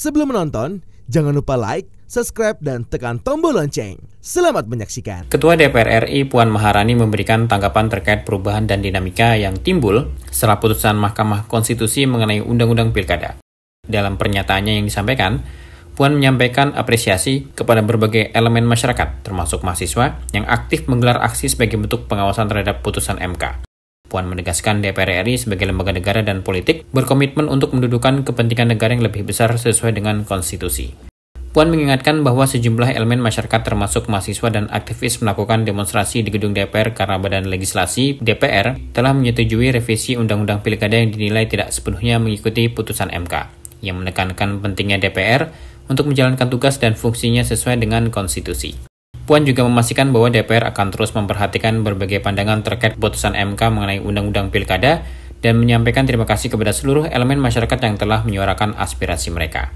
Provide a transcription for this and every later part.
Sebelum menonton, jangan lupa like, subscribe, dan tekan tombol lonceng. Selamat menyaksikan. Ketua DPR RI Puan Maharani memberikan tanggapan terkait perubahan dan dinamika yang timbul setelah putusan Mahkamah Konstitusi mengenai Undang-Undang Pilkada. Dalam pernyataannya yang disampaikan, Puan menyampaikan apresiasi kepada berbagai elemen masyarakat, termasuk mahasiswa, yang aktif menggelar aksi sebagai bentuk pengawasan terhadap putusan MK. Puan menegaskan DPR RI sebagai lembaga negara dan politik berkomitmen untuk mendudukan kepentingan negara yang lebih besar sesuai dengan konstitusi. Puan mengingatkan bahwa sejumlah elemen masyarakat termasuk mahasiswa dan aktivis melakukan demonstrasi di gedung DPR karena Badan Legislasi DPR telah menyetujui revisi Undang-Undang Pilkada yang dinilai tidak sepenuhnya mengikuti putusan MK, yang menekankan pentingnya DPR untuk menjalankan tugas dan fungsinya sesuai dengan konstitusi. Puan juga memastikan bahwa DPR akan terus memperhatikan berbagai pandangan terkait putusan MK mengenai Undang-Undang Pilkada dan menyampaikan terima kasih kepada seluruh elemen masyarakat yang telah menyuarakan aspirasi mereka.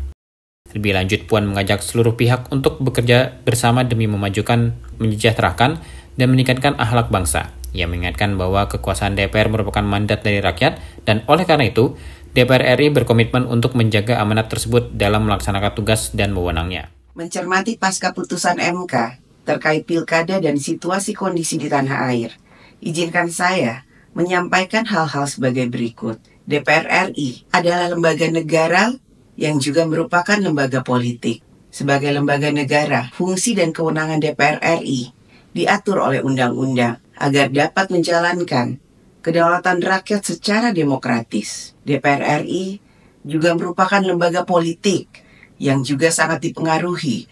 Lebih lanjut, Puan mengajak seluruh pihak untuk bekerja bersama demi memajukan, menyejahterakan, dan meningkatkan ahlak bangsa. Ia mengingatkan bahwa kekuasaan DPR merupakan mandat dari rakyat dan oleh karena itu, DPR RI berkomitmen untuk menjaga amanat tersebut dalam melaksanakan tugas dan wewenangnya. Mencermati pasca putusan MK, terkait pilkada dan situasi kondisi di tanah air. Izinkan saya menyampaikan hal-hal sebagai berikut. DPR RI adalah lembaga negara yang juga merupakan lembaga politik. Sebagai lembaga negara, fungsi dan kewenangan DPR RI diatur oleh undang-undang agar dapat menjalankan kedaulatan rakyat secara demokratis. DPR RI juga merupakan lembaga politik yang juga sangat dipengaruhi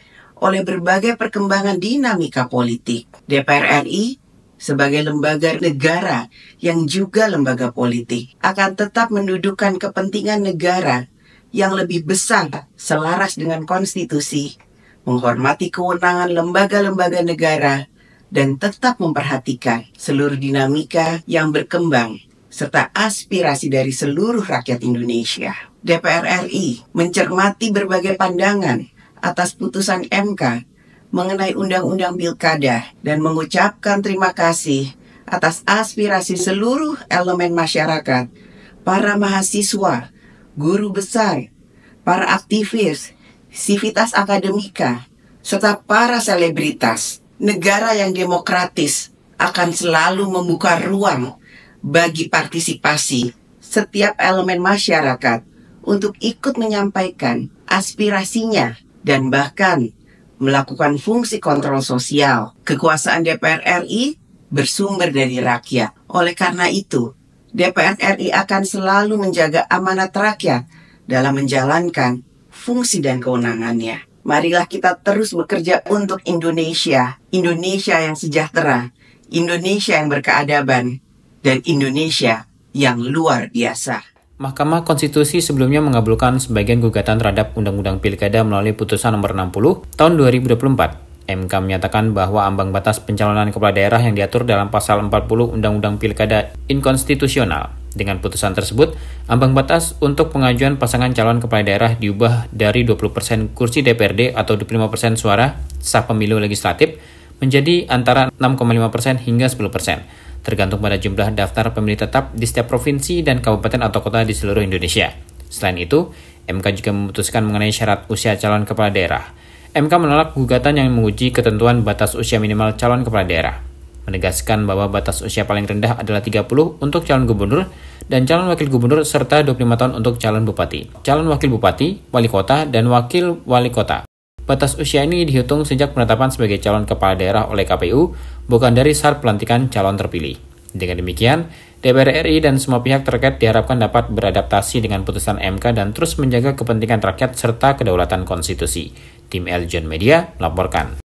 oleh berbagai perkembangan dinamika politik. DPR RI sebagai lembaga negara yang juga lembaga politik akan tetap mendudukan kepentingan negara yang lebih besar selaras dengan konstitusi, menghormati kewenangan lembaga-lembaga negara, dan tetap memperhatikan seluruh dinamika yang berkembang serta aspirasi dari seluruh rakyat Indonesia. DPR RI mencermati berbagai pandangan atas putusan MK mengenai Undang-Undang Pilkada dan mengucapkan terima kasih atas aspirasi seluruh elemen masyarakat, para mahasiswa, guru besar, para aktivis, sivitas akademika, serta para selebritas. Negara yang demokratis akan selalu membuka ruang bagi partisipasi setiap elemen masyarakat untuk ikut menyampaikan aspirasinya dan bahkan melakukan fungsi kontrol sosial. Kekuasaan DPR RI bersumber dari rakyat. Oleh karena itu, DPR RI akan selalu menjaga amanat rakyat dalam menjalankan fungsi dan kewenangannya. Marilah kita terus bekerja untuk Indonesia, Indonesia yang sejahtera, Indonesia yang berkeadaban, dan Indonesia yang luar biasa. Mahkamah Konstitusi sebelumnya mengabulkan sebagian gugatan terhadap Undang-Undang Pilkada melalui putusan nomor 60 tahun 2024. MK menyatakan bahwa ambang batas pencalonan kepala daerah yang diatur dalam pasal 40 Undang-Undang Pilkada inkonstitusional. Dengan putusan tersebut, ambang batas untuk pengajuan pasangan calon kepala daerah diubah dari 20% kursi DPRD atau 25% suara sah pemilu legislatif menjadi antara 6,5% hingga 10% tergantung pada jumlah daftar pemilih tetap di setiap provinsi dan kabupaten atau kota di seluruh Indonesia. Selain itu, MK juga memutuskan mengenai syarat usia calon kepala daerah. MK menolak gugatan yang menguji ketentuan batas usia minimal calon kepala daerah. Menegaskan bahwa batas usia paling rendah adalah 30 untuk calon gubernur dan calon wakil gubernur serta 25 tahun untuk calon bupati, calon wakil bupati, wali kota, dan wakil wali kota. Batas usia ini dihitung sejak penetapan sebagai calon kepala daerah oleh KPU, bukan dari saat pelantikan calon terpilih. Dengan demikian, DPR RI dan semua pihak terkait diharapkan dapat beradaptasi dengan putusan MK dan terus menjaga kepentingan rakyat serta kedaulatan konstitusi. Tim Eljon Media melaporkan.